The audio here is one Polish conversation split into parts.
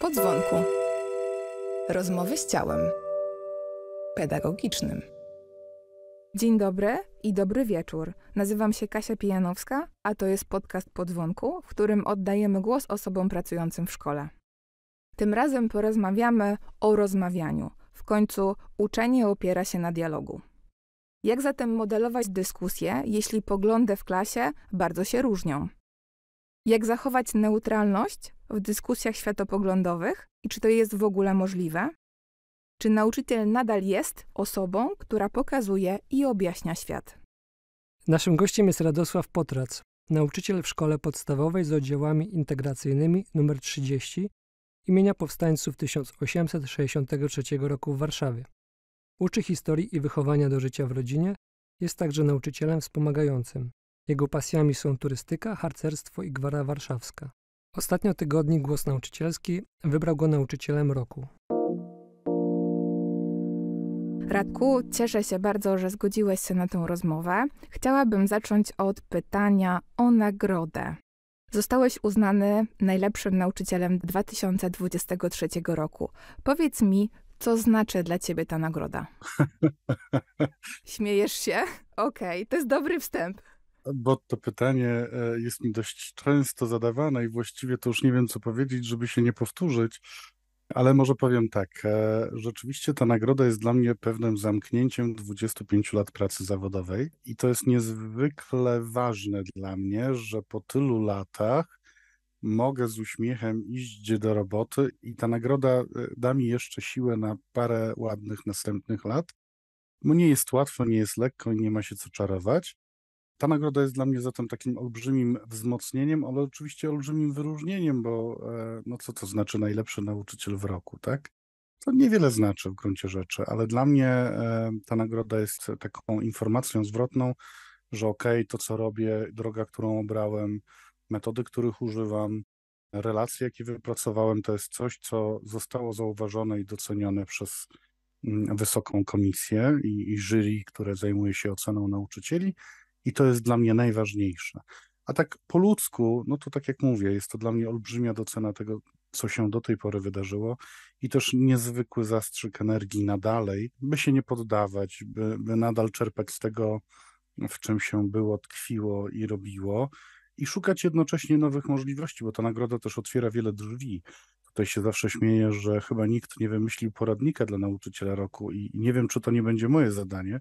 Podzwonku. Rozmowy z ciałem. Pedagogicznym. Dzień dobry i dobry wieczór. Nazywam się Kasia Pijanowska, a to jest podcast Podzwonku, w którym oddajemy głos osobom pracującym w szkole. Tym razem porozmawiamy o rozmawianiu. W końcu uczenie opiera się na dialogu. Jak zatem modelować dyskusję, jeśli poglądy w klasie bardzo się różnią? Jak zachować neutralność w dyskusjach światopoglądowych i czy to jest w ogóle możliwe? Czy nauczyciel nadal jest osobą, która pokazuje i objaśnia świat? Naszym gościem jest Radosław Potrac, nauczyciel w szkole podstawowej z oddziałami integracyjnymi nr 30 imienia powstańców 1863 roku w Warszawie. Uczy historii i wychowania do życia w rodzinie, jest także nauczycielem wspomagającym. Jego pasjami są turystyka, harcerstwo i gwara warszawska. Ostatnio tygodni Głos Nauczycielski wybrał go nauczycielem roku. Radku, cieszę się bardzo, że zgodziłeś się na tę rozmowę. Chciałabym zacząć od pytania o nagrodę. Zostałeś uznany najlepszym nauczycielem 2023 roku. Powiedz mi, co znaczy dla ciebie ta nagroda? Śmiejesz się? Okej, okay, to jest dobry wstęp bo to pytanie e, jest mi dość często zadawane i właściwie to już nie wiem, co powiedzieć, żeby się nie powtórzyć, ale może powiem tak. E, rzeczywiście ta nagroda jest dla mnie pewnym zamknięciem 25 lat pracy zawodowej i to jest niezwykle ważne dla mnie, że po tylu latach mogę z uśmiechem iść do roboty i ta nagroda e, da mi jeszcze siłę na parę ładnych następnych lat. Bo nie jest łatwo, nie jest lekko i nie ma się co czarować, ta nagroda jest dla mnie zatem takim olbrzymim wzmocnieniem, ale oczywiście olbrzymim wyróżnieniem, bo e, no co to znaczy najlepszy nauczyciel w roku, tak? To niewiele znaczy w gruncie rzeczy, ale dla mnie e, ta nagroda jest taką informacją zwrotną, że okej, okay, to co robię, droga, którą obrałem, metody, których używam, relacje, jakie wypracowałem, to jest coś, co zostało zauważone i docenione przez mm, wysoką komisję i, i jury, które zajmuje się oceną nauczycieli i to jest dla mnie najważniejsze. A tak po ludzku, no to tak jak mówię, jest to dla mnie olbrzymia docena tego, co się do tej pory wydarzyło i też niezwykły zastrzyk energii na dalej, by się nie poddawać, by, by nadal czerpać z tego, w czym się było, tkwiło i robiło i szukać jednocześnie nowych możliwości, bo ta nagroda też otwiera wiele drzwi. Tutaj się zawsze śmieję, że chyba nikt nie wymyślił poradnika dla nauczyciela roku i nie wiem, czy to nie będzie moje zadanie,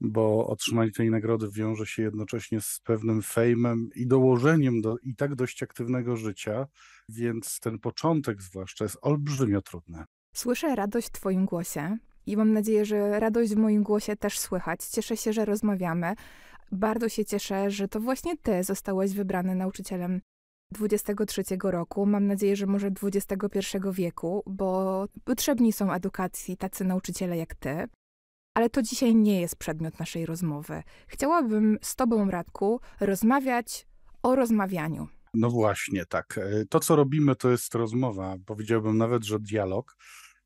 bo otrzymanie tej nagrody wiąże się jednocześnie z pewnym fejmem i dołożeniem do i tak dość aktywnego życia, więc ten początek zwłaszcza jest olbrzymio trudny. Słyszę radość w Twoim głosie i mam nadzieję, że radość w moim głosie też słychać. Cieszę się, że rozmawiamy. Bardzo się cieszę, że to właśnie Ty zostałeś wybrany nauczycielem 23 roku, mam nadzieję, że może XXI wieku, bo potrzebni są edukacji tacy nauczyciele jak Ty ale to dzisiaj nie jest przedmiot naszej rozmowy. Chciałabym z Tobą, Radku, rozmawiać o rozmawianiu. No właśnie, tak. E, to, co robimy, to jest rozmowa. Powiedziałbym nawet, że dialog.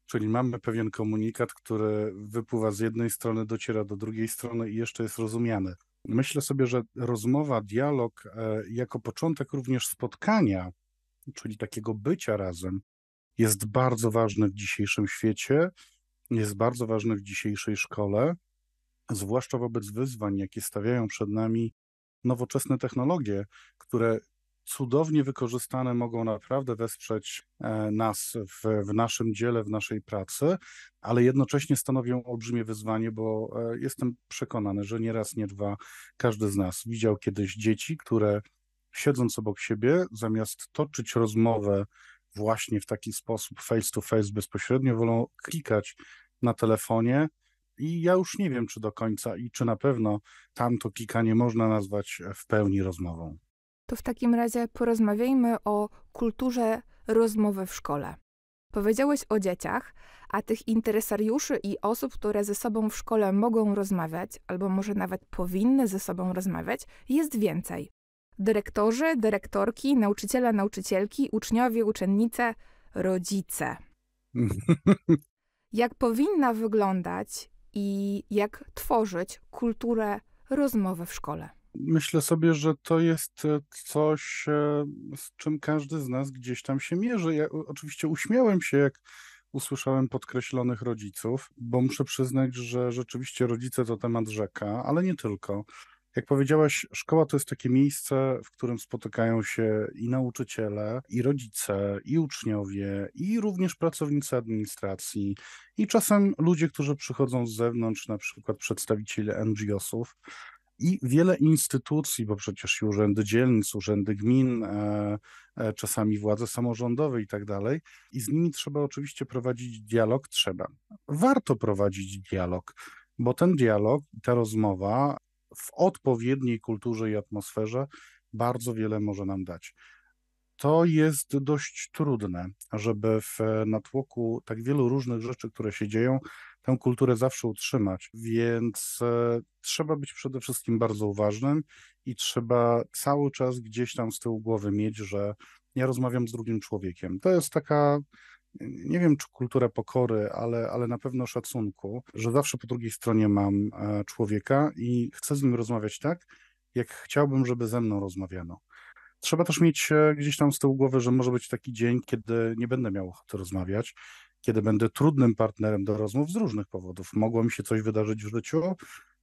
Czyli mamy pewien komunikat, który wypływa z jednej strony, dociera do drugiej strony i jeszcze jest rozumiany. Myślę sobie, że rozmowa, dialog e, jako początek również spotkania, czyli takiego bycia razem, jest bardzo ważny w dzisiejszym świecie jest bardzo ważny w dzisiejszej szkole, zwłaszcza wobec wyzwań, jakie stawiają przed nami nowoczesne technologie, które cudownie wykorzystane mogą naprawdę wesprzeć e, nas w, w, naszym dziele, w naszej pracy, ale jednocześnie stanowią olbrzymie wyzwanie, bo e, jestem przekonany, że nie raz, nie dwa każdy z nas widział kiedyś dzieci, które siedząc obok siebie, zamiast toczyć rozmowę właśnie w taki sposób face to face bezpośrednio, wolą klikać na telefonie i ja już nie wiem, czy do końca i czy na pewno tamto klikanie można nazwać e, w pełni rozmową. To w takim razie porozmawiajmy o kulturze rozmowy w szkole. Powiedziałeś o dzieciach, a tych interesariuszy i osób, które ze sobą w szkole mogą rozmawiać, albo może nawet powinny ze sobą rozmawiać, jest więcej dyrektorzy, dyrektorki, nauczyciele, nauczycielki, uczniowie, uczennice, rodzice. jak powinna wyglądać i jak tworzyć kulturę rozmowy w szkole? Myślę sobie, że to jest e, coś, e, z czym każdy z nas gdzieś tam się mierzy. Ja oczywiście uśmiałem się, jak usłyszałem podkreślonych rodziców, bo muszę przyznać, że rzeczywiście rodzice to temat rzeka, ale nie tylko. Jak powiedziałaś, szkoła to jest takie miejsce, w którym spotykają się i nauczyciele, i rodzice, i uczniowie, i również pracownicy administracji, i czasem ludzie, którzy przychodzą z zewnątrz, na przykład przedstawiciele NGO-sów. I wiele instytucji, bo przecież i urzędy dzielnic, urzędy gmin, e, e, czasami władze samorządowe i tak dalej. I z nimi trzeba oczywiście prowadzić dialog, trzeba. Warto prowadzić dialog bo ten dialog, ta rozmowa w odpowiedniej kulturze i atmosferze bardzo wiele może nam dać. To jest dość trudne, żeby w natłoku tak wielu różnych rzeczy, które się dzieją, tę kulturę zawsze utrzymać, więc e, trzeba być przede wszystkim bardzo uważnym i trzeba cały czas gdzieś tam z tyłu głowy mieć, że ja rozmawiam z drugim człowiekiem. To jest taka nie wiem czy kulturę pokory, ale, ale na pewno szacunku, że zawsze po drugiej stronie mam e, człowieka i chcę z nim rozmawiać tak, jak chciałbym, żeby ze mną rozmawiano. Trzeba też mieć e, gdzieś tam z tyłu głowy, że może być taki dzień, kiedy nie będę miał ochoty rozmawiać, kiedy będę trudnym partnerem do rozmów z różnych powodów. Mogło mi się coś wydarzyć w życiu,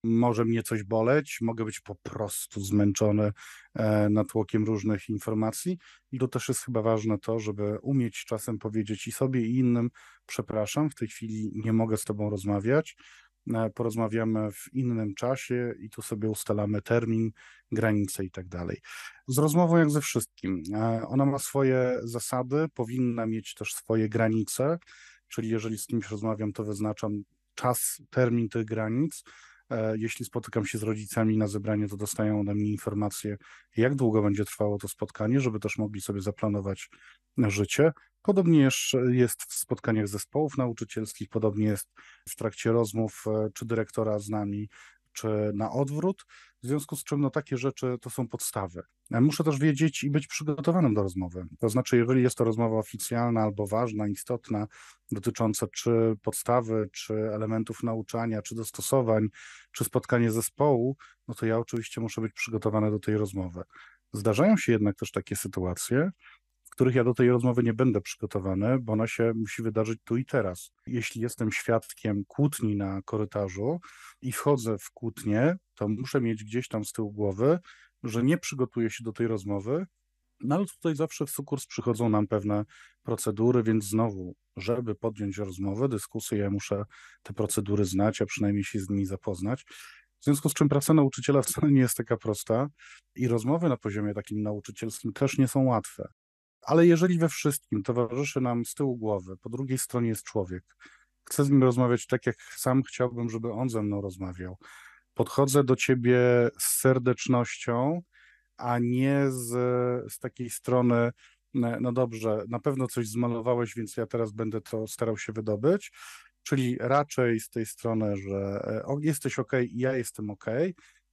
może mnie coś boleć, mogę być po prostu zmęczony e, natłokiem różnych informacji. I tu też jest chyba ważne to, żeby umieć czasem powiedzieć i sobie, i innym: Przepraszam, w tej chwili nie mogę z Tobą rozmawiać. E, porozmawiamy w innym czasie i tu sobie ustalamy termin, granice i tak dalej. Z rozmową, jak ze wszystkim, e, ona ma swoje zasady, powinna mieć też swoje granice, czyli jeżeli z kimś rozmawiam, to wyznaczam czas, termin tych granic E, jeśli spotykam się z rodzicami na zebranie, to dostają ode mnie informacje, jak długo będzie trwało to spotkanie, żeby też mogli sobie zaplanować życie. Podobnie jest w spotkaniach zespołów nauczycielskich, podobnie jest w trakcie rozmów e, czy dyrektora z nami, czy na odwrót w związku z czym no, takie rzeczy to są podstawy. E, muszę też wiedzieć i być przygotowanym do rozmowy. To znaczy, jeżeli jest to rozmowa oficjalna albo ważna, istotna, dotycząca czy podstawy, czy elementów nauczania, czy dostosowań, czy spotkanie zespołu, no to ja oczywiście muszę być przygotowany do tej rozmowy. Zdarzają się jednak też takie sytuacje, których ja do tej rozmowy nie będę przygotowany, bo ona się musi wydarzyć tu i teraz. Jeśli jestem świadkiem kłótni na korytarzu i wchodzę w kłótnię, to muszę mieć gdzieś tam z tyłu głowy, że nie przygotuję się do tej rozmowy, no ale tutaj zawsze w sukurs przychodzą nam pewne procedury, więc znowu, żeby podjąć rozmowę, dyskusję, ja muszę te procedury znać, a przynajmniej się z nimi zapoznać. W związku z czym praca nauczyciela wcale nie jest taka prosta i rozmowy na poziomie takim nauczycielskim też nie są łatwe. Ale jeżeli we wszystkim towarzyszy nam z tyłu głowy, po drugiej stronie jest człowiek, chcę z nim rozmawiać tak, jak sam chciałbym, żeby on ze mną rozmawiał. Podchodzę do ciebie z serdecznością, a nie z, z takiej strony, no dobrze, na pewno coś zmalowałeś, więc ja teraz będę to starał się wydobyć. Czyli raczej z tej strony, że e, jesteś ok, ja jestem ok,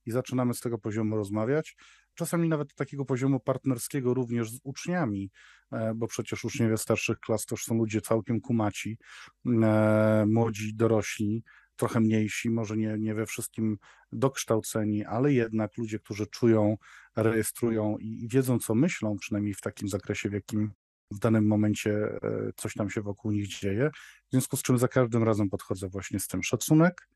i zaczynamy z tego poziomu rozmawiać, czasami nawet do takiego poziomu partnerskiego również z uczniami, e, bo przecież uczniowie starszych klas też są ludzie całkiem kumaci, e, młodzi, dorośli, trochę mniejsi, może nie, nie we wszystkim dokształceni, ale jednak ludzie, którzy czują, rejestrują i, i wiedzą, co myślą, przynajmniej w takim zakresie, w jakim w danym momencie e, coś tam się wokół nich dzieje. W związku z czym za każdym razem podchodzę właśnie z tym szacunek,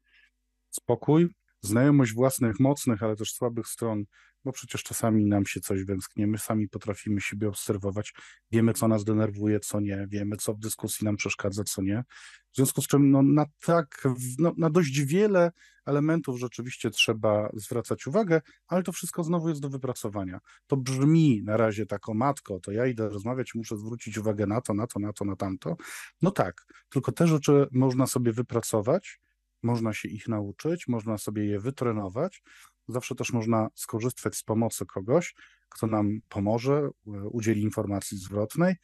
spokój, znajomość własnych mocnych, ale też słabych stron bo no przecież czasami nam się coś my sami potrafimy siebie obserwować, wiemy, co nas denerwuje, co nie, wiemy, co w dyskusji nam przeszkadza, co nie. W związku z czym no, na tak, no, na dość wiele elementów rzeczywiście trzeba zwracać uwagę, ale to wszystko znowu jest do wypracowania. To brzmi na razie tak, o matko, to ja idę rozmawiać, muszę zwrócić uwagę na to, na to, na to, na tamto. No tak, tylko te rzeczy można sobie wypracować, można się ich nauczyć, można sobie je wytrenować, zawsze też można skorzystać z pomocy kogoś, kto nam pomoże, e, udzieli informacji zwrotnej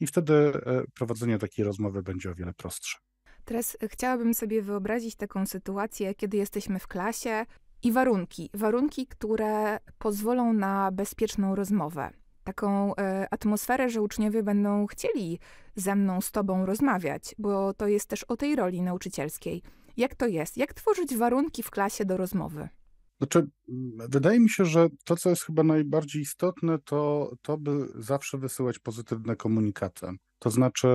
i wtedy e, prowadzenie takiej rozmowy będzie o wiele prostsze. Teraz e, chciałabym sobie wyobrazić taką sytuację, kiedy jesteśmy w klasie i warunki. Warunki, które pozwolą na bezpieczną rozmowę. Taką atmosferę, że uczniowie będą chcieli ze mną, z tobą rozmawiać, bo to jest też o tej roli nauczycielskiej. Jak to jest? Jak tworzyć warunki w klasie do rozmowy? Znaczy, wydaje mi się, że to, co jest chyba najbardziej istotne, to, to by zawsze wysyłać pozytywne komunikaty. To znaczy,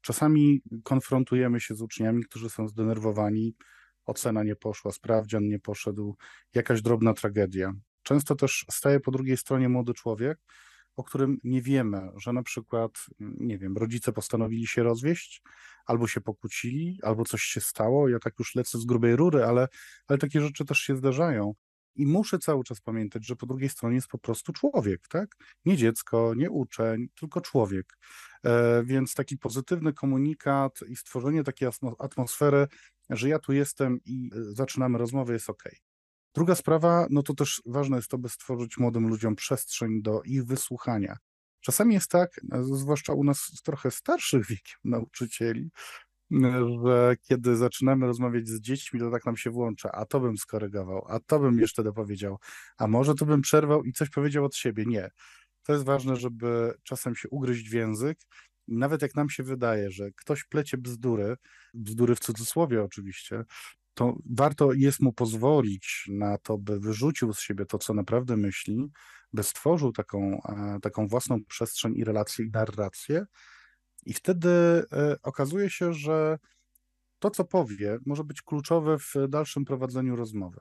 czasami konfrontujemy się z uczniami, którzy są zdenerwowani, ocena nie poszła, sprawdzian nie poszedł, jakaś drobna tragedia. Często też staje po drugiej stronie młody człowiek, o którym nie wiemy, że na przykład, mm, nie wiem, rodzice postanowili się rozwieść, albo się pokłócili, albo coś się stało. Ja tak już lecę z grubej rury, ale, ale takie rzeczy też się zdarzają. I muszę cały czas pamiętać, że po drugiej stronie jest po prostu człowiek, tak? Nie dziecko, nie uczeń, tylko człowiek. E, więc taki pozytywny komunikat i stworzenie takiej atmosfery, że ja tu jestem i y, zaczynamy rozmowę, jest ok. Druga sprawa, no to też ważne jest to, by stworzyć młodym ludziom przestrzeń do ich wysłuchania. Czasami jest tak, e, zwłaszcza u nas trochę starszych wiekiem nauczycieli, e, że kiedy zaczynamy rozmawiać z dziećmi, to tak nam się włącza, a to bym skorygował, a to bym jeszcze dopowiedział, a może to bym przerwał i coś powiedział od siebie. Nie. To jest ważne, żeby czasem się ugryźć w język. Nawet jak nam się wydaje, że ktoś plecie bzdury, bzdury w cudzysłowie oczywiście, to warto jest mu pozwolić na to, by wyrzucił z siebie to, co naprawdę myśli, by stworzył taką, e, taką własną przestrzeń i relację, i narrację. I wtedy e, okazuje się, że to, co powie, może być kluczowe w dalszym prowadzeniu rozmowy.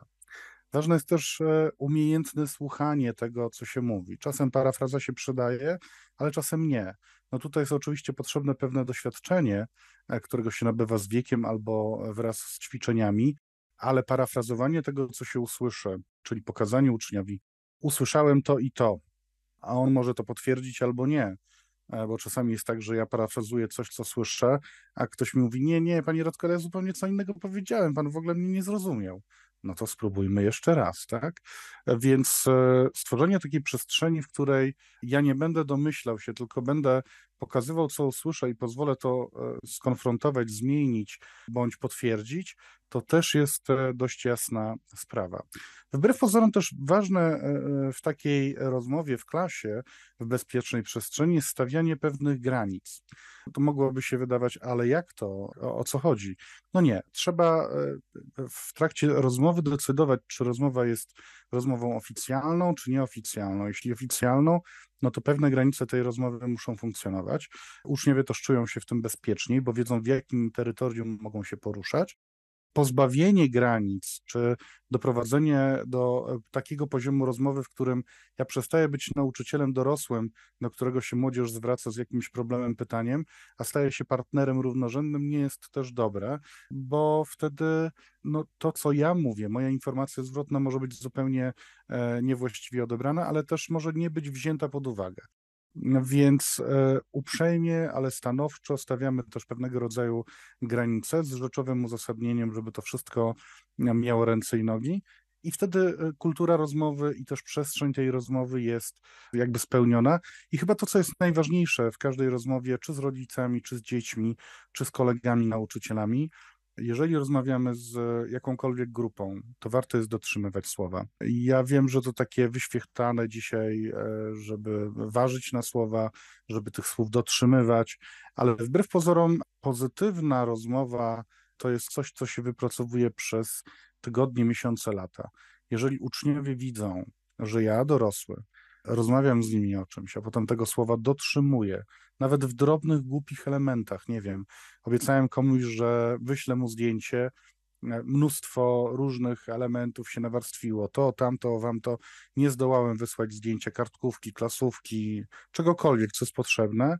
Ważne jest też e, umiejętne słuchanie tego, co się mówi. Czasem parafraza się przydaje, ale czasem nie. No tutaj jest oczywiście potrzebne pewne doświadczenie, e, którego się nabywa z wiekiem albo wraz z ćwiczeniami, ale parafrazowanie tego, co się usłyszy, czyli pokazanie uczniowi, usłyszałem to i to, a on może to potwierdzić albo nie. E, bo czasami jest tak, że ja parafrazuję coś, co słyszę, a ktoś mi mówi: Nie, nie, panie Radko, ja zupełnie co innego powiedziałem, pan w ogóle mnie nie zrozumiał no to spróbujmy jeszcze raz, tak? Więc e, stworzenie takiej przestrzeni, w której ja nie będę domyślał się, tylko będę pokazywał, co usłyszę i pozwolę to e, skonfrontować, zmienić bądź potwierdzić, to też jest e, dość jasna sprawa. Wbrew pozorom też ważne e, w takiej rozmowie w klasie, w bezpiecznej przestrzeni jest stawianie pewnych granic. To mogłoby się wydawać, ale jak to, o, o co chodzi? No nie, trzeba w trakcie rozmowy decydować, czy rozmowa jest rozmową oficjalną czy nieoficjalną. Jeśli oficjalną, no to pewne granice tej rozmowy muszą funkcjonować. Uczniowie też czują się w tym bezpieczniej, bo wiedzą, w jakim terytorium mogą się poruszać pozbawienie granic, czy doprowadzenie do e, takiego poziomu rozmowy, w którym ja przestaję być nauczycielem dorosłym, do którego się młodzież zwraca z jakimś problemem, pytaniem, a staję się partnerem równorzędnym, nie jest też dobre, bo wtedy no, to, co ja mówię, moja informacja zwrotna może być zupełnie e, niewłaściwie odebrana, ale też może nie być wzięta pod uwagę. Więc e, uprzejmie, ale stanowczo stawiamy też pewnego rodzaju granice z rzeczowym uzasadnieniem, żeby to wszystko e, miało ręce i nogi. I wtedy e, kultura rozmowy i też przestrzeń tej rozmowy jest jakby spełniona. I chyba to, co jest najważniejsze w każdej rozmowie, czy z rodzicami, czy z dziećmi, czy z kolegami, nauczycielami, jeżeli rozmawiamy z jakąkolwiek grupą, to warto jest dotrzymywać słowa. Ja wiem, że to takie wyświechtane dzisiaj, e, żeby ważyć na słowa, żeby tych słów dotrzymywać, ale wbrew pozorom pozytywna rozmowa to jest coś, co się wypracowuje przez tygodnie, miesiące, lata. Jeżeli uczniowie widzą, że ja dorosły rozmawiam z nimi o czymś, a potem tego słowa dotrzymuję, nawet w drobnych, głupich elementach, nie wiem. Obiecałem komuś, że wyślę mu zdjęcie, e, mnóstwo różnych elementów się nawarstwiło, to, tamto, wam to, nie zdołałem wysłać zdjęcia kartkówki, klasówki, czegokolwiek, co jest potrzebne.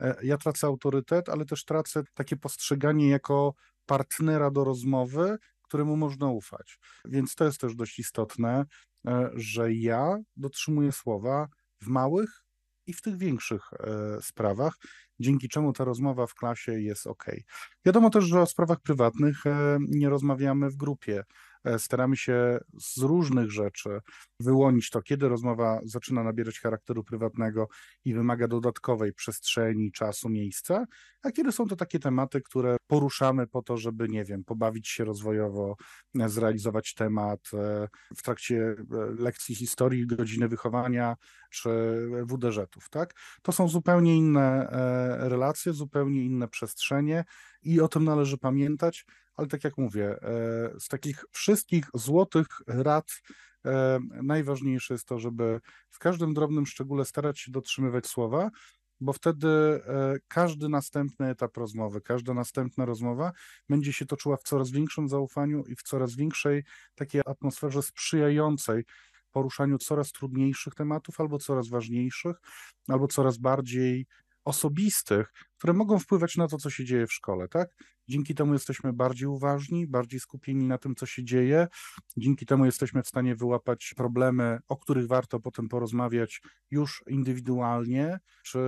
E, ja tracę autorytet, ale też tracę takie postrzeganie jako partnera do rozmowy, któremu można ufać. Więc to jest też dość istotne. E, że ja dotrzymuję słowa w małych i w tych większych e, sprawach, dzięki czemu ta rozmowa w klasie jest ok. Wiadomo też, że o sprawach prywatnych e, nie rozmawiamy w grupie. E, staramy się z różnych rzeczy wyłonić to, kiedy rozmowa zaczyna nabierać charakteru prywatnego i wymaga dodatkowej przestrzeni, czasu, miejsca, a kiedy są to takie tematy, które poruszamy po to, żeby, nie wiem, pobawić się rozwojowo, e, zrealizować temat e, w trakcie lekcji historii, godziny wychowania czy WDŻ-ów, tak? To są zupełnie inne relacje, zupełnie inne przestrzenie, i o tym należy pamiętać, ale tak jak mówię, e, z takich wszystkich złotych rad e, najważniejsze jest to, żeby w każdym drobnym szczególe starać się dotrzymywać słowa, bo wtedy e, każdy następny etap rozmowy, każda następna rozmowa będzie się toczyła w coraz większym zaufaniu i w coraz większej takiej atmosferze sprzyjającej poruszaniu coraz trudniejszych tematów, albo coraz ważniejszych, albo coraz bardziej osobistych, które mogą wpływać na to, co się dzieje w szkole, tak? Dzięki temu jesteśmy bardziej uważni, bardziej skupieni na tym, co się dzieje. Dzięki temu jesteśmy w stanie wyłapać problemy, o których warto potem porozmawiać już indywidualnie, czy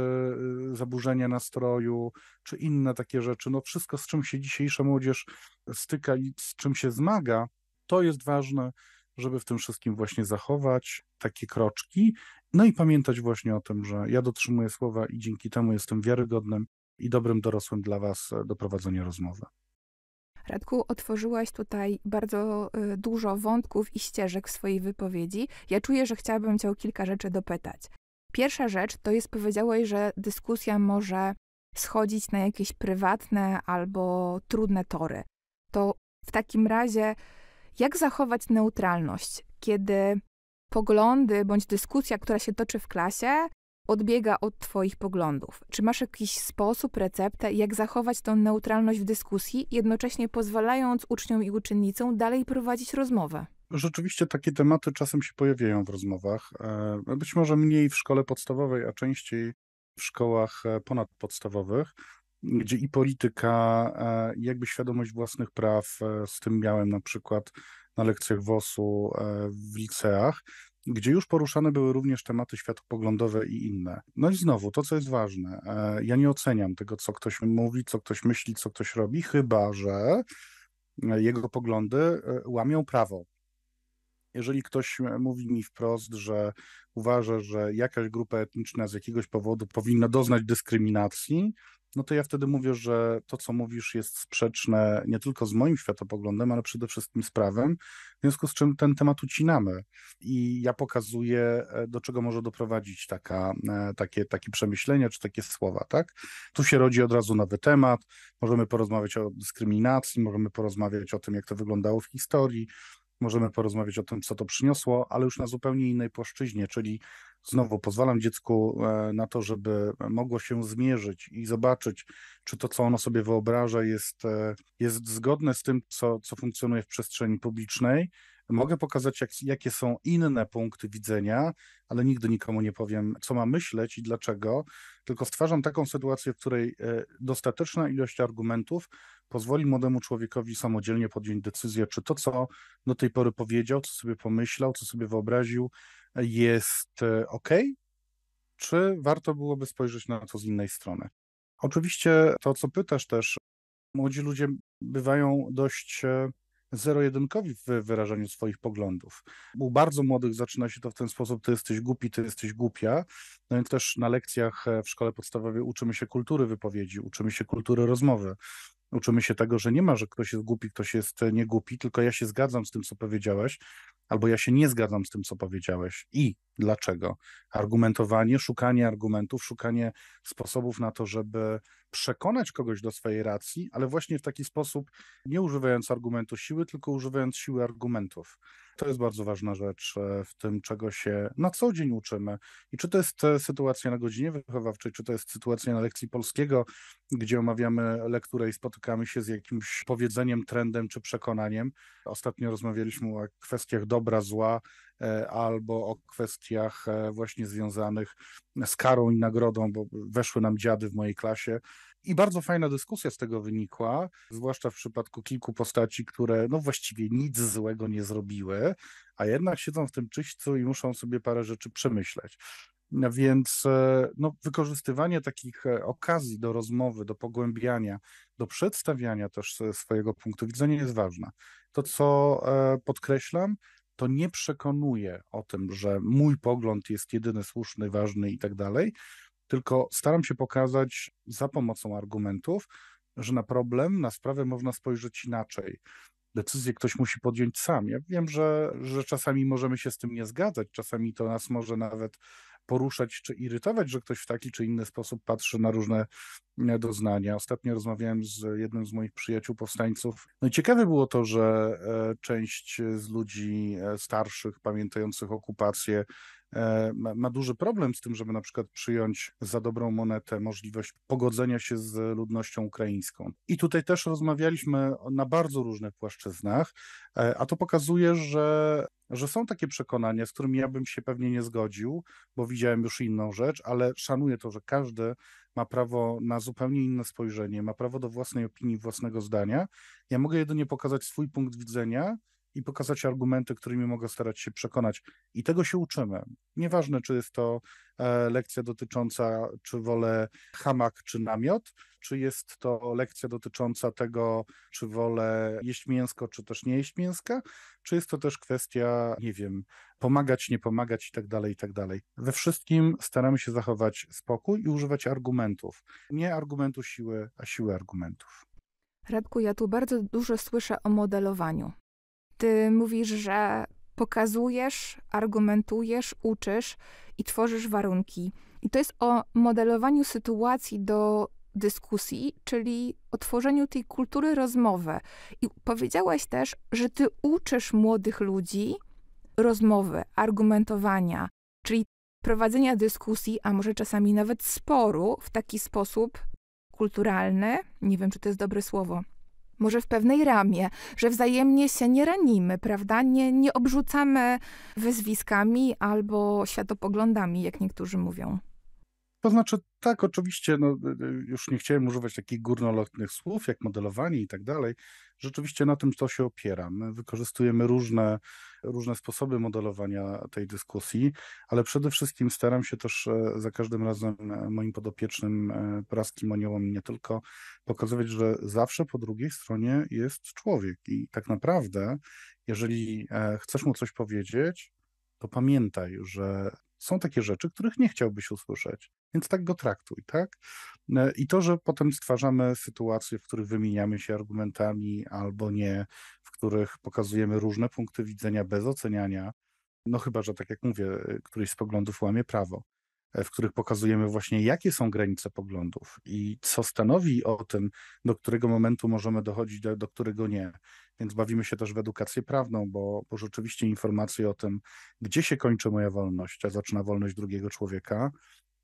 y, zaburzenia nastroju, czy inne takie rzeczy. No wszystko, z czym się dzisiejsza młodzież styka i z czym się zmaga, to jest ważne, żeby w tym wszystkim właśnie zachować takie kroczki no i pamiętać właśnie o tym, że ja dotrzymuję słowa i dzięki temu jestem wiarygodnym i dobrym dorosłym dla Was e, do prowadzenia rozmowy. Radku, otworzyłaś tutaj bardzo e, dużo wątków i ścieżek w swojej wypowiedzi. Ja czuję, że chciałabym Cię o kilka rzeczy dopytać. Pierwsza rzecz to jest, powiedziałaś, że dyskusja może schodzić na jakieś prywatne albo trudne tory. To w takim razie, jak zachować neutralność, kiedy poglądy bądź dyskusja, która się toczy w klasie, odbiega od Twoich poglądów? Czy masz jakiś sposób, receptę, jak zachować tą neutralność w dyskusji, jednocześnie pozwalając uczniom i uczennicom dalej prowadzić rozmowę? Rzeczywiście takie tematy czasem się pojawiają w rozmowach. E, no być może mniej w szkole podstawowej, a częściej w szkołach e, ponadpodstawowych, gdzie i polityka, e, jakby świadomość własnych praw, z tym miałem na przykład na lekcjach WOS-u e, w liceach, gdzie już poruszane były również tematy światopoglądowe i inne. No i znowu, to co jest ważne, e, ja nie oceniam tego, co ktoś mówi, co ktoś myśli, co ktoś robi, chyba że e, jego poglądy łamią prawo. Jeżeli ktoś mówi mi wprost, że uważa, że jakaś grupa etniczna z jakiegoś powodu powinna doznać dyskryminacji, no to ja wtedy mówię, że to, co mówisz, jest sprzeczne nie tylko z moim światopoglądem, ale przede wszystkim z prawem, w związku z czym ten temat ucinamy. I ja pokazuję, e, do czego może doprowadzić taka, e, takie, takie przemyślenia czy takie słowa, tak? Tu się rodzi od razu nowy temat, możemy porozmawiać o dyskryminacji, możemy porozmawiać o tym, jak to wyglądało w historii, Możemy porozmawiać o tym, co to przyniosło, ale już na zupełnie innej płaszczyźnie, czyli znowu pozwalam dziecku e, na to, żeby mogło się zmierzyć i zobaczyć, czy to, co ono sobie wyobraża, jest, e, jest zgodne z tym, co, co funkcjonuje w przestrzeni publicznej. Mogę pokazać, jak, jakie są inne punkty widzenia, ale nigdy nikomu nie powiem, co ma myśleć i dlaczego, tylko stwarzam taką sytuację, w której e, dostateczna ilość argumentów pozwoli młodemu człowiekowi samodzielnie podjąć decyzję, czy to, co do tej pory powiedział, co sobie pomyślał, co sobie wyobraził, jest e, ok, czy warto byłoby spojrzeć na to z innej strony. Oczywiście to, co pytasz też, młodzi ludzie bywają dość e, zero-jedynkowi w wyrażaniu swoich poglądów. U bardzo młodych zaczyna się to w ten sposób, ty jesteś głupi, ty jesteś głupia. No więc też na lekcjach e, w szkole podstawowej uczymy się kultury wypowiedzi, uczymy się kultury rozmowy uczymy się tego, że nie ma, że ktoś jest głupi, ktoś jest e, niegłupi, tylko ja się zgadzam z tym, co powiedziałeś, albo ja się nie zgadzam z tym, co powiedziałeś. I dlaczego? Argumentowanie, szukanie argumentów, szukanie sposobów na to, żeby przekonać kogoś do swojej racji, ale właśnie w taki sposób, nie używając argumentu siły, tylko używając siły argumentów. To jest bardzo ważna rzecz e, w tym, czego się na co dzień uczymy. I czy to jest e, sytuacja na godzinie wychowawczej, czy to jest sytuacja na lekcji polskiego, gdzie omawiamy lekturę i spotykamy się z jakimś powiedzeniem, trendem czy przekonaniem. Ostatnio rozmawialiśmy o kwestiach dobra, zła e, albo o kwestiach właśnie związanych z karą i nagrodą, bo weszły nam dziady w mojej klasie i bardzo fajna dyskusja z tego wynikła, zwłaszcza w przypadku kilku postaci, które no właściwie nic złego nie zrobiły, a jednak siedzą w tym czyśćcu i muszą sobie parę rzeczy przemyśleć. No więc e, no, wykorzystywanie takich e, okazji do rozmowy, do pogłębiania, do przedstawiania też swojego punktu widzenia jest ważne. To, co e, podkreślam, to nie przekonuje o tym, że mój pogląd jest jedyny słuszny, ważny i tak dalej, tylko staram się pokazać za pomocą argumentów, że na problem, na sprawę można spojrzeć inaczej. Decyzję ktoś musi podjąć sam. Ja wiem, że, że czasami możemy się z tym nie zgadzać, czasami to nas może nawet poruszać czy irytować, że ktoś w taki czy inny sposób patrzy na różne e, doznania. Ostatnio rozmawiałem z jednym z moich przyjaciół powstańców. No i ciekawe było to, że e, część z ludzi e, starszych, pamiętających okupację, E, ma, duży problem z tym, żeby na przykład przyjąć za dobrą monetę możliwość pogodzenia się z ludnością ukraińską. I tutaj też rozmawialiśmy na bardzo różnych płaszczyznach, e, a to pokazuje, że że są takie przekonania, z którymi ja bym się pewnie nie zgodził, bo widziałem już inną rzecz, ale szanuję to, że każdy ma prawo na zupełnie inne spojrzenie, ma prawo do własnej opinii, własnego zdania. Ja mogę jedynie pokazać swój punkt widzenia i pokazać argumenty, którymi mogę starać się przekonać. I tego się uczymy. Nieważne, czy jest to e, lekcja dotycząca, czy wolę hamak, czy namiot, czy jest to lekcja dotycząca tego, czy wolę jeść mięsko, czy też nie jeść mięska, czy jest to też kwestia, nie wiem, pomagać, nie pomagać i tak dalej, i tak dalej. We wszystkim staramy się zachować spokój i używać argumentów. Nie argumentu siły, a siły argumentów. Rebku, ja tu bardzo dużo słyszę o modelowaniu. Ty mówisz, że pokazujesz, argumentujesz, uczysz i tworzysz warunki. I to jest o modelowaniu sytuacji do dyskusji, czyli o tworzeniu tej kultury rozmowy. I powiedziałaś też, że ty uczysz młodych ludzi rozmowy, argumentowania, czyli prowadzenia dyskusji, a może czasami nawet sporu w taki sposób kulturalny. Nie wiem, czy to jest dobre słowo może w pewnej ramie, że wzajemnie się nie ranimy, prawda? Nie, nie obrzucamy wyzwiskami albo światopoglądami, jak niektórzy mówią. To znaczy, tak, oczywiście, no, y, y, już nie chciałem używać takich górnolotnych słów, jak modelowanie i tak dalej. Rzeczywiście na tym to się opiera. My wykorzystujemy różne, różne sposoby modelowania tej dyskusji, ale przede wszystkim staram się też e, za każdym razem e, moim podopiecznym e, praskim aniołom nie tylko pokazywać, że zawsze po drugiej stronie jest człowiek i tak naprawdę, jeżeli chcesz mu coś powiedzieć, to pamiętaj, że są takie rzeczy, których nie chciałbyś usłyszeć. Więc tak go traktuj, tak? E, I to, że potem stwarzamy sytuacje, w których wymieniamy się argumentami albo nie, w których pokazujemy różne punkty widzenia bez oceniania, no chyba, że tak jak mówię, e, któryś z poglądów łamie prawo, e, w których pokazujemy właśnie, jakie są granice poglądów i co stanowi o tym, do którego momentu możemy dochodzić, do, do którego nie. Więc bawimy się też w edukację prawną, bo, bo rzeczywiście informacje o tym, gdzie się kończy moja wolność, a zaczyna wolność drugiego człowieka,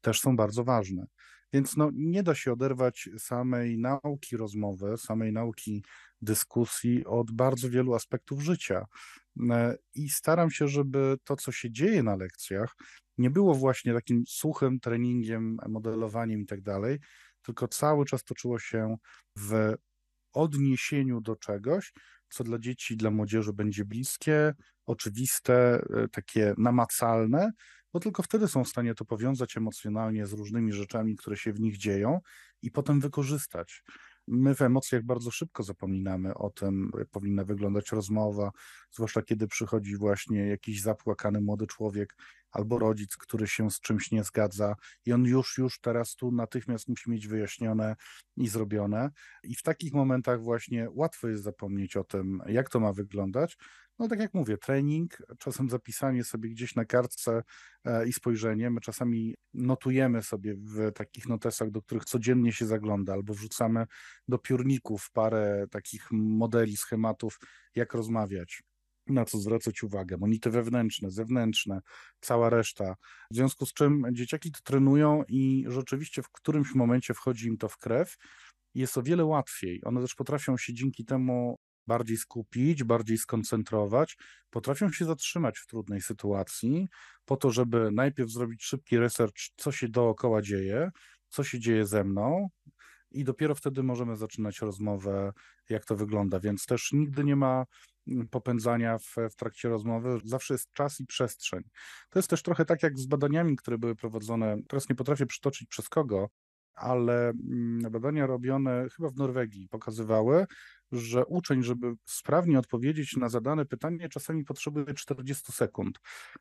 też są bardzo ważne. Więc no, nie da się oderwać samej nauki rozmowy, samej nauki dyskusji od bardzo wielu aspektów życia. E, I staram się, żeby to, co się dzieje na lekcjach, nie było właśnie takim suchym treningiem, modelowaniem i tak dalej, tylko cały czas toczyło się w odniesieniu do czegoś, co dla dzieci, dla młodzieży będzie bliskie, oczywiste, e, takie namacalne, bo tylko wtedy są w stanie to powiązać emocjonalnie z różnymi rzeczami, które się w nich dzieją i potem wykorzystać. My w emocjach bardzo szybko zapominamy o tym, jak powinna wyglądać rozmowa, zwłaszcza kiedy przychodzi właśnie jakiś zapłakany młody człowiek albo rodzic, który się z czymś nie zgadza i on już, już teraz tu natychmiast musi mieć wyjaśnione i zrobione. I w takich momentach właśnie łatwo jest zapomnieć o tym, jak to ma wyglądać, no tak jak mówię, trening, czasem zapisanie sobie gdzieś na kartce e, i spojrzenie. My czasami notujemy sobie w takich notesach, do których codziennie się zagląda, albo wrzucamy do piórników parę takich modeli, schematów, jak rozmawiać, na co zwracać uwagę, monity wewnętrzne, zewnętrzne, cała reszta. W związku z czym dzieciaki to trenują i rzeczywiście w którymś momencie wchodzi im to w krew. Jest o wiele łatwiej. One też potrafią się dzięki temu bardziej skupić, bardziej skoncentrować, potrafią się zatrzymać w trudnej sytuacji, po to, żeby najpierw zrobić szybki research, co się dookoła dzieje, co się dzieje ze mną, i dopiero wtedy możemy zaczynać rozmowę, jak to wygląda. Więc też nigdy nie ma mm, popędzania w, w, trakcie rozmowy. Zawsze jest czas i przestrzeń. To jest też trochę tak jak z badaniami, które były prowadzone. Teraz nie potrafię przytoczyć przez kogo, ale mm, badania robione chyba w Norwegii pokazywały, że uczeń, żeby sprawnie odpowiedzieć na zadane pytanie, czasami potrzebuje 40 sekund.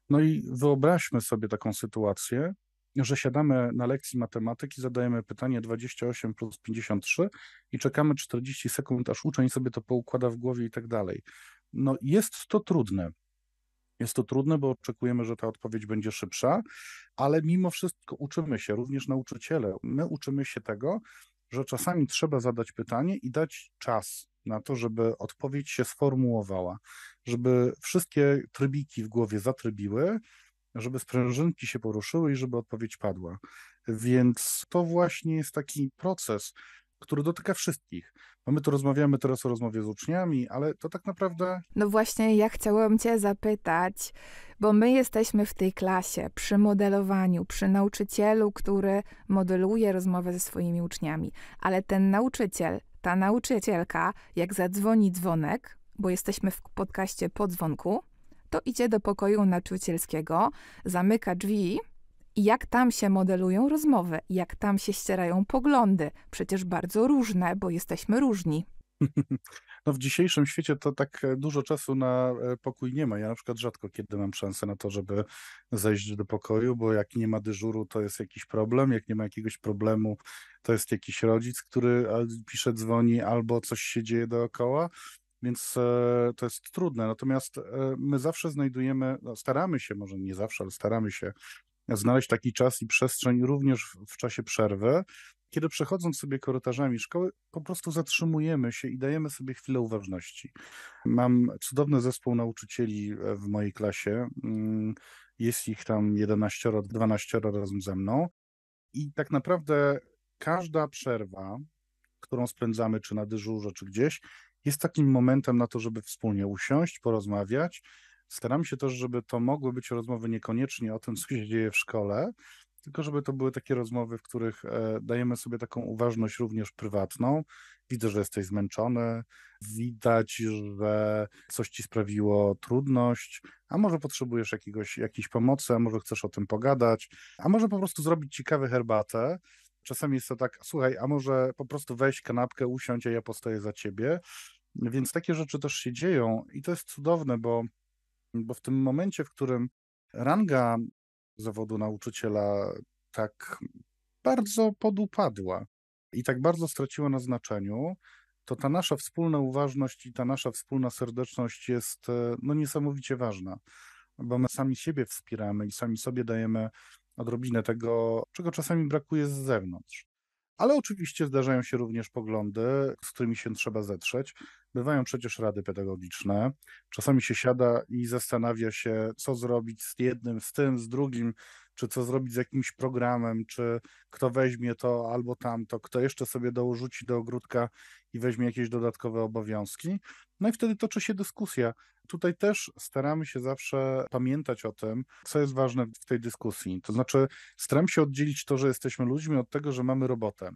No i wyobraźmy sobie taką sytuację, że siadamy na lekcji matematyki, zadajemy pytanie 28 plus 53 i czekamy 40 sekund, aż uczeń sobie to poukłada w głowie i tak dalej. No jest to trudne. Jest to trudne, bo oczekujemy, że ta odpowiedź będzie szybsza, ale mimo wszystko uczymy się, również nauczyciele. My uczymy się tego, że czasami trzeba zadać pytanie i dać czas na to, żeby odpowiedź się sformułowała, żeby wszystkie trybiki w głowie zatrybiły, żeby sprężynki się poruszyły i żeby odpowiedź padła. Więc to właśnie jest taki proces, który dotyka wszystkich bo my tu rozmawiamy teraz o rozmowie z uczniami, ale to tak naprawdę. No właśnie, ja chciałam Cię zapytać, bo my jesteśmy w tej klasie, przy modelowaniu, przy nauczycielu, który modeluje rozmowę ze swoimi uczniami, ale ten nauczyciel, ta nauczycielka, jak zadzwoni dzwonek, bo jesteśmy w podcaście po dzwonku, to idzie do pokoju nauczycielskiego, zamyka drzwi jak tam się modelują rozmowy, jak tam się ścierają poglądy, przecież bardzo różne, bo jesteśmy różni. No w dzisiejszym świecie to tak e, dużo czasu na e, pokój nie ma. Ja na przykład rzadko kiedy mam szansę na to, żeby zejść do pokoju, bo jak nie ma dyżuru, to jest jakiś problem. Jak nie ma jakiegoś problemu, to jest jakiś rodzic, który pisze, dzwoni albo coś się dzieje dookoła. Więc e, to jest trudne. Natomiast my zawsze znajdujemy, no staramy się, może nie zawsze, ale staramy się znaleźć taki czas i przestrzeń również w czasie przerwy, kiedy przechodząc sobie korytarzami szkoły, po prostu zatrzymujemy się i dajemy sobie chwilę uważności. Mam cudowny zespół nauczycieli e, w mojej klasie. Mm, jest ich tam 11, 12 razem ze mną. I tak naprawdę każda przerwa, którą spędzamy, czy na dyżurze, czy gdzieś, jest takim momentem na to, żeby wspólnie usiąść, porozmawiać, Staram się też, żeby to mogły być rozmowy niekoniecznie o tym, co się dzieje w szkole, tylko żeby to były takie rozmowy, w których e, dajemy sobie taką uważność również prywatną. Widzę, że jesteś zmęczony, widać, że coś ci sprawiło trudność, a może potrzebujesz jakiegoś, jakiejś pomocy, a może chcesz o tym pogadać, a może po prostu zrobić ciekawy herbatę. Czasami jest to tak, słuchaj, a może po prostu weź kanapkę, usiądź, a ja postoję za ciebie. Więc takie rzeczy też się dzieją i to jest cudowne, bo bo w tym momencie, w którym ranga zawodu nauczyciela tak bardzo podupadła i tak bardzo straciła na znaczeniu, to ta nasza wspólna uważność i ta nasza wspólna serdeczność jest e, no, niesamowicie ważna, bo my sami siebie wspieramy i sami sobie dajemy odrobinę tego, czego czasami brakuje z zewnątrz. Ale oczywiście zdarzają się również poglądy, z którymi się trzeba zetrzeć. Bywają przecież rady pedagogiczne. Czasami się siada i zastanawia się, co zrobić z jednym, z tym, z drugim, czy co zrobić z jakimś programem, czy kto weźmie to albo tamto, kto jeszcze sobie dorzuci do ogródka i weźmie jakieś dodatkowe obowiązki. No i wtedy toczy się dyskusja. Tutaj też staramy się zawsze pamiętać o tym, co jest ważne w tej dyskusji. To znaczy, staram się oddzielić to, że jesteśmy ludźmi, od tego, że mamy robotę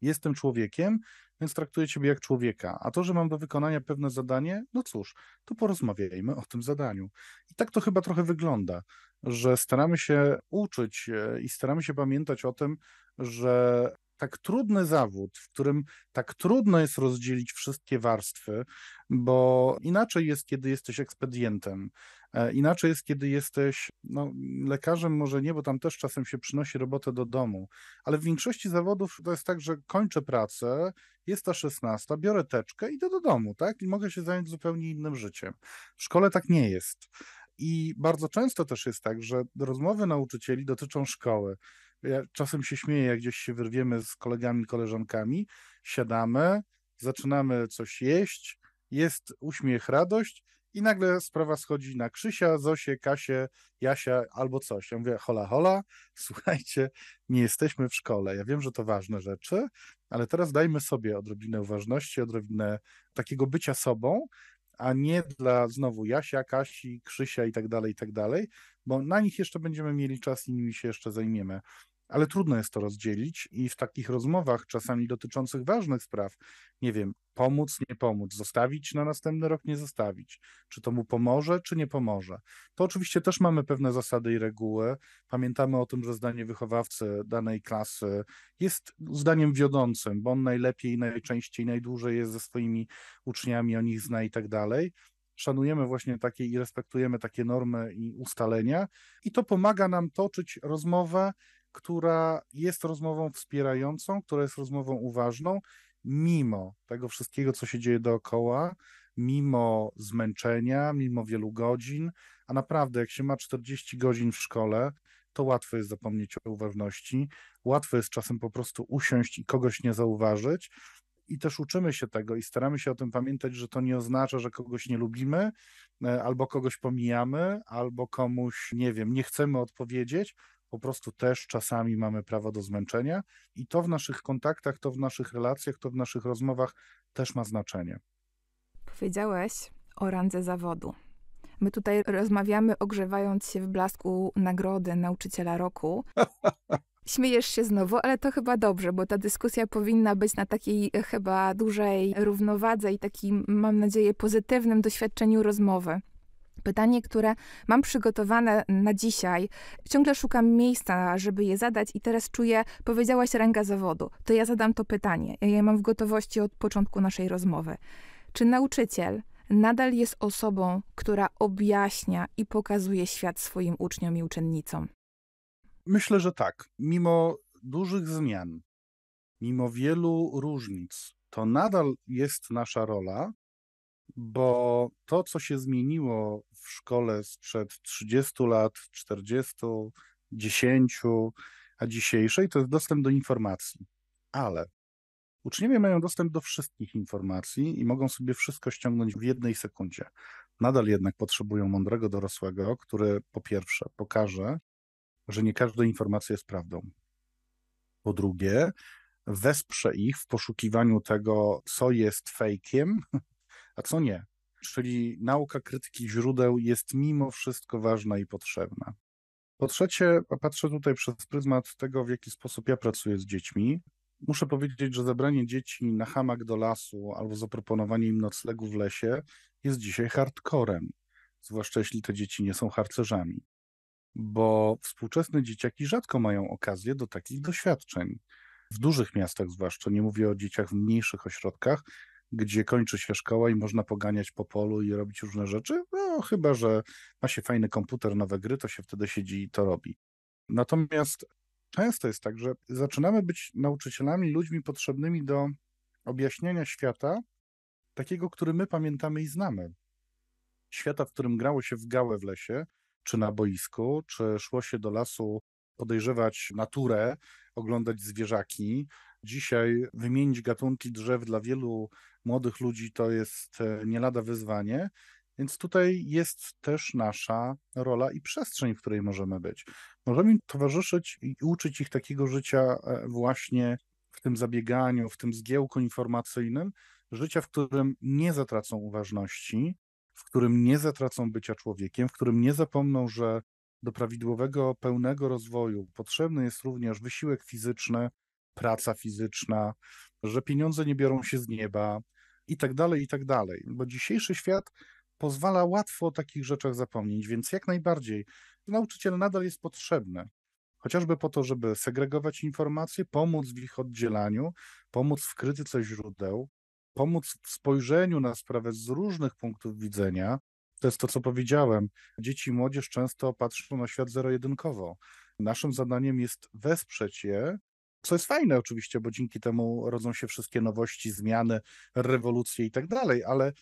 jestem człowiekiem, więc traktuję ciebie jak człowieka. A to, że mam do wykonania pewne zadanie, no cóż, to porozmawiajmy o tym zadaniu. I tak to chyba trochę wygląda, że staramy się uczyć e, i staramy się pamiętać o tym, że tak trudny zawód, w którym tak trudno jest rozdzielić wszystkie warstwy, bo inaczej jest, kiedy jesteś ekspedientem. E, inaczej jest, kiedy jesteś no, lekarzem, może nie, bo tam też czasem się przynosi robotę do domu, ale w większości zawodów to jest tak, że kończę pracę, jest ta 16, biorę teczkę, idę do domu, tak? I mogę się zająć zupełnie innym życiem. W szkole tak nie jest. I bardzo często też jest tak, że rozmowy nauczycieli dotyczą szkoły. Ja czasem się śmieję, jak gdzieś się wyrwiemy z kolegami, koleżankami, siadamy, zaczynamy coś jeść, jest uśmiech, radość, i nagle sprawa schodzi na Krzysia, Zosię, Kasię, Jasia albo coś. Ja mówię, hola, hola, słuchajcie, nie jesteśmy w szkole. Ja wiem, że to ważne rzeczy, ale teraz dajmy sobie odrobinę uważności, odrobinę takiego bycia sobą, a nie dla znowu Jasia, Kasi, Krzysia i tak dalej, i tak dalej, bo na nich jeszcze będziemy mieli czas i nimi się jeszcze zajmiemy. Ale trudno jest to rozdzielić i w takich rozmowach, czasami dotyczących ważnych spraw, nie wiem, pomóc, nie pomóc, zostawić na następny rok, nie zostawić. Czy to mu pomoże, czy nie pomoże. To oczywiście też mamy pewne zasady i reguły. Pamiętamy o tym, że zdanie wychowawcy danej klasy jest zdaniem wiodącym, bo on najlepiej, najczęściej, najdłużej jest ze swoimi uczniami, o nich zna i tak dalej szanujemy właśnie takie i respektujemy takie normy i ustalenia, i to pomaga nam toczyć rozmowę, która jest rozmową wspierającą, która jest rozmową uważną mimo tego wszystkiego, co się dzieje dookoła, mimo zmęczenia, mimo wielu godzin, a naprawdę, jak się ma 40 godzin w szkole, to łatwo jest zapomnieć o uważności, łatwo jest czasem po prostu usiąść i kogoś nie zauważyć. I też uczymy się tego i staramy się o tym pamiętać, że to nie oznacza, że kogoś nie lubimy, e, albo kogoś pomijamy, albo komuś, nie wiem, nie chcemy odpowiedzieć, po prostu też czasami mamy prawo do zmęczenia i to w naszych kontaktach, to w naszych relacjach, to w naszych rozmowach też ma znaczenie. Powiedziałeś o randze zawodu. My tutaj rozmawiamy, ogrzewając się w blasku nagrody nauczyciela roku. Śmiejesz się znowu, ale to chyba dobrze, bo ta dyskusja powinna być na takiej e, chyba dużej równowadze i takim, mam nadzieję, pozytywnym doświadczeniu rozmowy. Pytanie, które mam przygotowane na dzisiaj, ciągle szukam miejsca, żeby je zadać, i teraz czuję, powiedziałaś ranga zawodu. To ja zadam to pytanie. Ja je mam w gotowości od początku naszej rozmowy. Czy nauczyciel nadal jest osobą, która objaśnia i pokazuje świat swoim uczniom i uczennicom? Myślę, że tak. Mimo dużych zmian, mimo wielu różnic, to nadal jest nasza rola bo to, co się zmieniło w szkole sprzed 30 lat, 40, 10, a dzisiejszej, to jest dostęp do informacji. Ale uczniowie mają dostęp do wszystkich informacji i mogą sobie wszystko ściągnąć w jednej sekundzie. Nadal jednak potrzebują mądrego dorosłego, który po pierwsze pokaże, że nie każda informacja jest prawdą. Po drugie, wesprze ich w poszukiwaniu tego, co jest fejkiem, a co nie. Czyli nauka krytyki źródeł jest mimo wszystko ważna i potrzebna. Po trzecie, patrzę tutaj przez pryzmat tego, w jaki sposób ja pracuję z dziećmi. Muszę powiedzieć, że zabranie dzieci na hamak do lasu albo zaproponowanie im noclegu w lesie jest dzisiaj hardcorem, zwłaszcza jeśli te dzieci nie są harcerzami. Bo współczesne dzieciaki rzadko mają okazję do takich doświadczeń. W dużych miastach zwłaszcza, nie mówię o dzieciach w mniejszych ośrodkach, gdzie kończy się szkoła i można poganiać po polu i robić różne rzeczy, no chyba, że ma się fajny komputer, nowe gry, to się wtedy siedzi i to robi. Natomiast często jest tak, że zaczynamy być nauczycielami, ludźmi potrzebnymi do objaśniania świata, takiego, który my pamiętamy i znamy. Świata, w którym grało się w gałę w lesie, czy na boisku, czy szło się do lasu podejrzewać naturę, oglądać zwierzaki. Dzisiaj wymienić gatunki drzew dla wielu młodych ludzi to jest e, nie lada wyzwanie, więc tutaj jest też nasza rola i przestrzeń, w której możemy być. Możemy im towarzyszyć i uczyć ich takiego życia e, właśnie w tym zabieganiu, w tym zgiełku informacyjnym, życia, w którym nie zatracą uważności, w którym nie zatracą bycia człowiekiem, w którym nie zapomną, że do prawidłowego, pełnego rozwoju potrzebny jest również wysiłek fizyczny, praca fizyczna, że pieniądze nie biorą się z nieba, i tak dalej, i tak dalej. Bo dzisiejszy świat pozwala łatwo o takich rzeczach zapomnieć, więc jak najbardziej nauczyciel nadal jest potrzebny. Chociażby po to, żeby segregować informacje, pomóc w ich oddzielaniu, pomóc w krytyce źródeł, pomóc w spojrzeniu na sprawę z różnych punktów widzenia. To jest to, co powiedziałem. Dzieci i młodzież często patrzą na świat zero-jedynkowo. Naszym zadaniem jest wesprzeć je co jest fajne oczywiście, bo dzięki temu rodzą się wszystkie nowości, zmiany, rewolucje i tak dalej, ale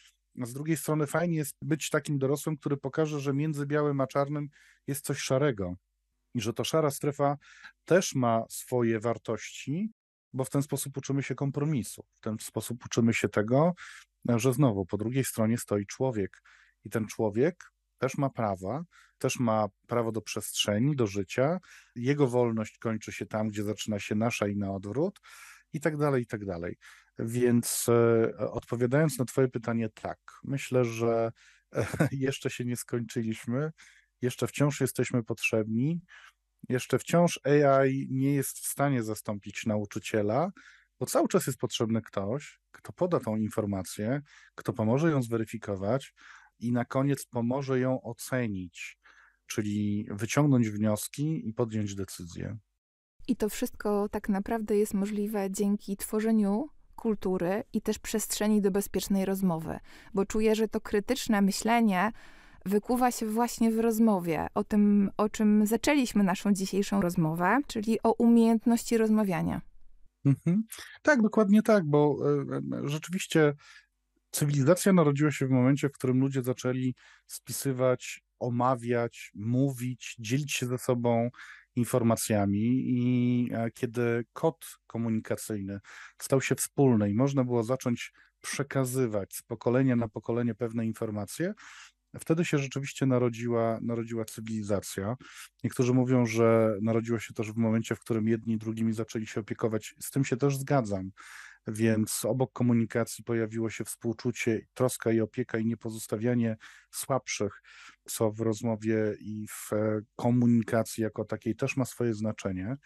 z drugiej strony fajnie jest być takim dorosłym, który pokaże, że między białym a czarnym jest coś szarego i że ta szara strefa też ma swoje wartości, bo w ten sposób uczymy się kompromisu, w ten sposób uczymy się tego, że znowu po drugiej stronie stoi człowiek i ten człowiek też ma prawa, też ma prawo do przestrzeni, do życia. Jego wolność kończy się tam, gdzie zaczyna się nasza i na odwrót, i tak dalej, i tak dalej. Więc e, odpowiadając na Twoje pytanie, tak, myślę, że jeszcze się nie skończyliśmy, jeszcze wciąż jesteśmy potrzebni, jeszcze wciąż AI nie jest w stanie zastąpić nauczyciela, bo cały czas jest potrzebny ktoś, kto poda tą informację, kto pomoże ją zweryfikować, i na koniec pomoże ją ocenić, czyli wyciągnąć wnioski i podjąć decyzję. I to wszystko tak naprawdę jest możliwe dzięki tworzeniu kultury i też przestrzeni do bezpiecznej rozmowy, bo czuję, że to krytyczne myślenie wykuwa się właśnie w rozmowie o tym, o czym zaczęliśmy naszą dzisiejszą rozmowę, czyli o umiejętności rozmawiania. Mhm. Tak, dokładnie tak, bo e, e, rzeczywiście Cywilizacja narodziła się w momencie, w którym ludzie zaczęli spisywać, omawiać, mówić, dzielić się ze sobą informacjami i e, kiedy kod komunikacyjny stał się wspólny i można było zacząć przekazywać z pokolenia na pokolenie pewne informacje, wtedy się rzeczywiście narodziła, narodziła cywilizacja. Niektórzy mówią, że narodziła się też w momencie, w którym jedni drugimi zaczęli się opiekować. Z tym się też zgadzam, więc obok komunikacji pojawiło się współczucie, troska i opieka i niepozostawianie słabszych, co w rozmowie i w e, komunikacji jako takiej też ma swoje znaczenie.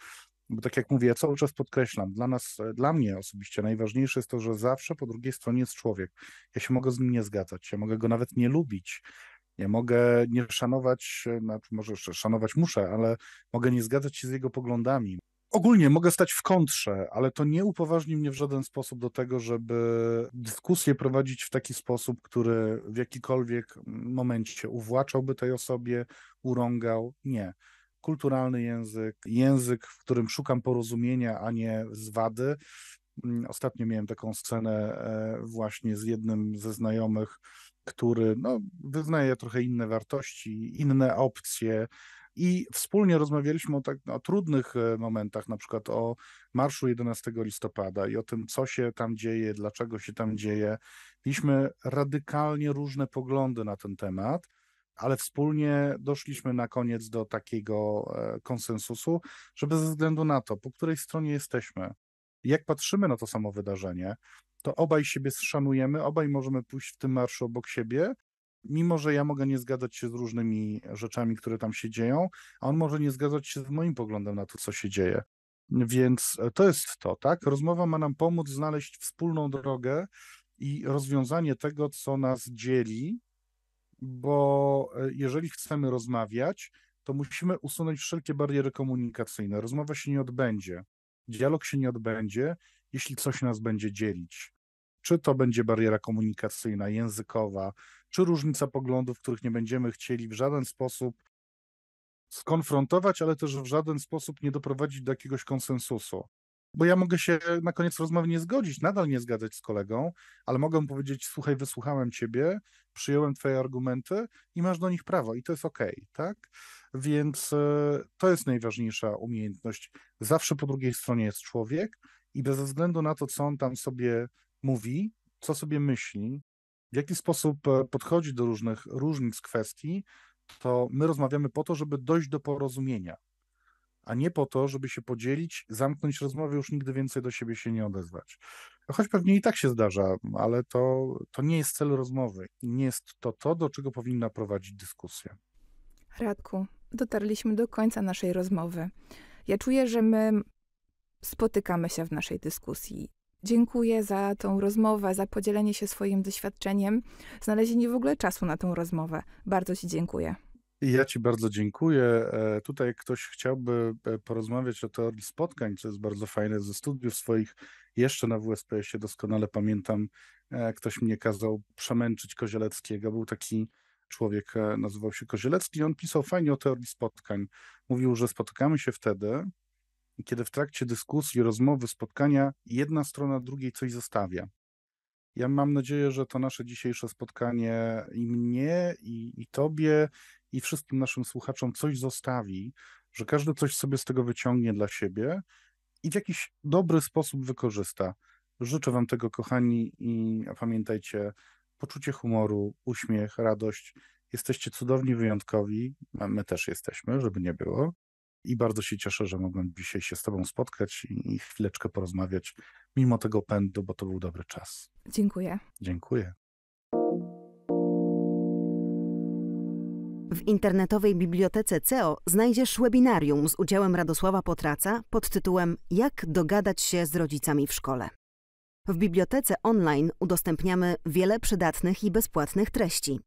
Bo tak jak mówię, ja cały czas podkreślam, dla nas, e, dla mnie osobiście najważniejsze jest to, że zawsze po drugiej stronie jest człowiek. Ja się mogę z nim nie zgadzać, ja mogę go nawet nie lubić, ja mogę nie szanować, e, znaczy może szanować muszę, ale mogę nie zgadzać się z jego poglądami ogólnie mogę stać w kontrze, ale to nie upoważni mnie w żaden sposób do tego, żeby dyskusję prowadzić w taki sposób, który w jakikolwiek momencie uwłaczałby tej osobie, urągał. Nie. Kulturalny język, język, w którym szukam porozumienia, a nie zwady. Mm, ostatnio miałem taką scenę e, właśnie z jednym ze znajomych, który no, wyznaje trochę inne wartości, inne opcje, i wspólnie rozmawialiśmy o, tak, o trudnych e, momentach, na przykład o marszu 11 listopada i o tym, co się tam dzieje, dlaczego się tam mhm. dzieje. Mieliśmy radykalnie różne poglądy na ten temat ale wspólnie doszliśmy na koniec do takiego e, konsensusu, że ze względu na to, po której stronie jesteśmy, jak patrzymy na to samo wydarzenie, to obaj siebie szanujemy, obaj możemy pójść w tym marszu obok siebie mimo że ja mogę nie zgadzać się z różnymi rzeczami, które tam się dzieją, a on może nie zgadzać się z moim poglądem na to, co się dzieje. Więc e, to jest to, tak? Rozmowa ma nam pomóc znaleźć wspólną drogę i rozwiązanie tego, co nas dzieli, bo e, jeżeli chcemy rozmawiać, to musimy usunąć wszelkie bariery komunikacyjne. Rozmowa się nie odbędzie, dialog się nie odbędzie, jeśli coś nas będzie dzielić. Czy to będzie bariera komunikacyjna, językowa, czy różnica poglądów, których nie będziemy chcieli w żaden sposób skonfrontować, ale też w żaden sposób nie doprowadzić do jakiegoś konsensusu. Bo ja mogę się na koniec rozmowy nie zgodzić, nadal nie zgadzać z kolegą, ale mogę powiedzieć: Słuchaj, wysłuchałem ciebie, przyjąłem twoje argumenty i masz do nich prawo, i to jest okej, okay, tak? Więc e, to jest najważniejsza umiejętność. Zawsze po drugiej stronie jest człowiek i bez względu na to, co on tam sobie mówi, co sobie myśli, w jaki sposób e, podchodzi do różnych różnic kwestii, to my rozmawiamy po to, żeby dojść do porozumienia, a nie po to, żeby się podzielić, zamknąć rozmowę, już nigdy więcej do siebie się nie odezwać. Choć pewnie i tak się zdarza, ale to, to nie jest cel rozmowy i nie jest to to, do czego powinna prowadzić dyskusja. Radku, dotarliśmy do końca naszej rozmowy. Ja czuję, że my spotykamy się w naszej dyskusji. Dziękuję za tą rozmowę, za podzielenie się swoim doświadczeniem, znalezienie w ogóle czasu na tą rozmowę. Bardzo Ci dziękuję. Ja Ci bardzo dziękuję. E, tutaj ktoś chciałby e, porozmawiać o teorii spotkań, co jest bardzo fajne ze studiów swoich. Jeszcze na WSP się doskonale pamiętam. E, ktoś mnie kazał przemęczyć Kozieleckiego. Był taki człowiek, nazywał się Kozielecki i on pisał fajnie o teorii spotkań. Mówił, że spotykamy się wtedy, kiedy w trakcie dyskusji, rozmowy, spotkania jedna strona drugiej coś zostawia. Ja mam nadzieję, że to nasze dzisiejsze spotkanie i mnie, i, i tobie, i wszystkim naszym słuchaczom coś zostawi, że każdy coś sobie z tego wyciągnie dla siebie i w jakiś dobry sposób wykorzysta. Życzę Wam tego, kochani, i pamiętajcie, poczucie humoru, uśmiech, radość. Jesteście cudowni, wyjątkowi. My też jesteśmy, żeby nie było i bardzo się cieszę, że mogłem dzisiaj się z Tobą spotkać i chwileczkę porozmawiać, mimo tego pędu, bo to był dobry czas. Dziękuję. Dziękuję. W internetowej bibliotece CEO znajdziesz webinarium z udziałem Radosława Potraca pod tytułem Jak dogadać się z rodzicami w szkole. W bibliotece online udostępniamy wiele przydatnych i bezpłatnych treści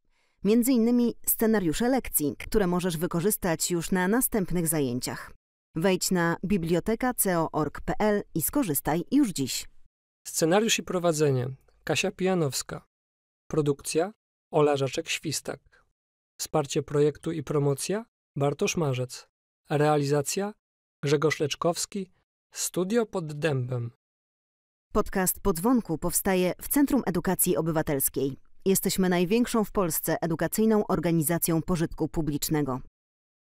innymi scenariusze lekcji, które możesz wykorzystać już na następnych zajęciach. Wejdź na biblioteka.co.org.pl i skorzystaj już dziś. Scenariusz i prowadzenie Kasia Pijanowska. Produkcja Ola Żaczek-Świstak. Wsparcie projektu i promocja Bartosz Marzec. Realizacja Grzegorz Leczkowski. Studio pod dębem. Podcast Podzwonku powstaje w Centrum Edukacji Obywatelskiej. Jesteśmy największą w Polsce edukacyjną organizacją pożytku publicznego.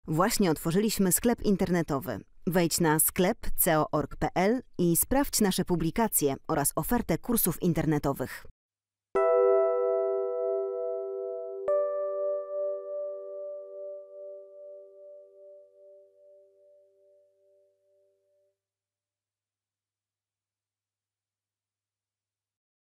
Właśnie otworzyliśmy sklep internetowy. Wejdź na sklep.co.org.pl i sprawdź nasze publikacje oraz ofertę kursów internetowych.